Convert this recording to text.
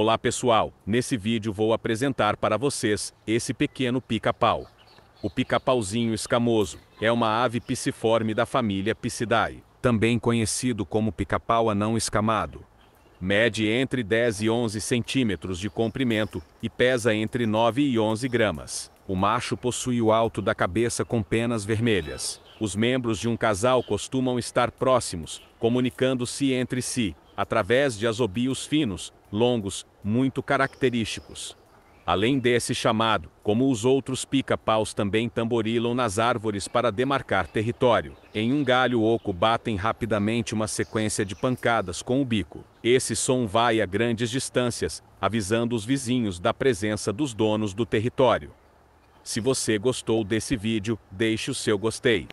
Olá pessoal, nesse vídeo vou apresentar para vocês esse pequeno pica-pau. O pica-pauzinho escamoso é uma ave pisciforme da família Piscidae, também conhecido como pica-pau anão escamado. Mede entre 10 e 11 centímetros de comprimento e pesa entre 9 e 11 gramas. O macho possui o alto da cabeça com penas vermelhas. Os membros de um casal costumam estar próximos, comunicando-se entre si, através de azobios finos, longos, muito característicos. Além desse chamado, como os outros pica-paus também tamborilam nas árvores para demarcar território. Em um galho oco batem rapidamente uma sequência de pancadas com o bico. Esse som vai a grandes distâncias, avisando os vizinhos da presença dos donos do território. Se você gostou desse vídeo, deixe o seu gostei.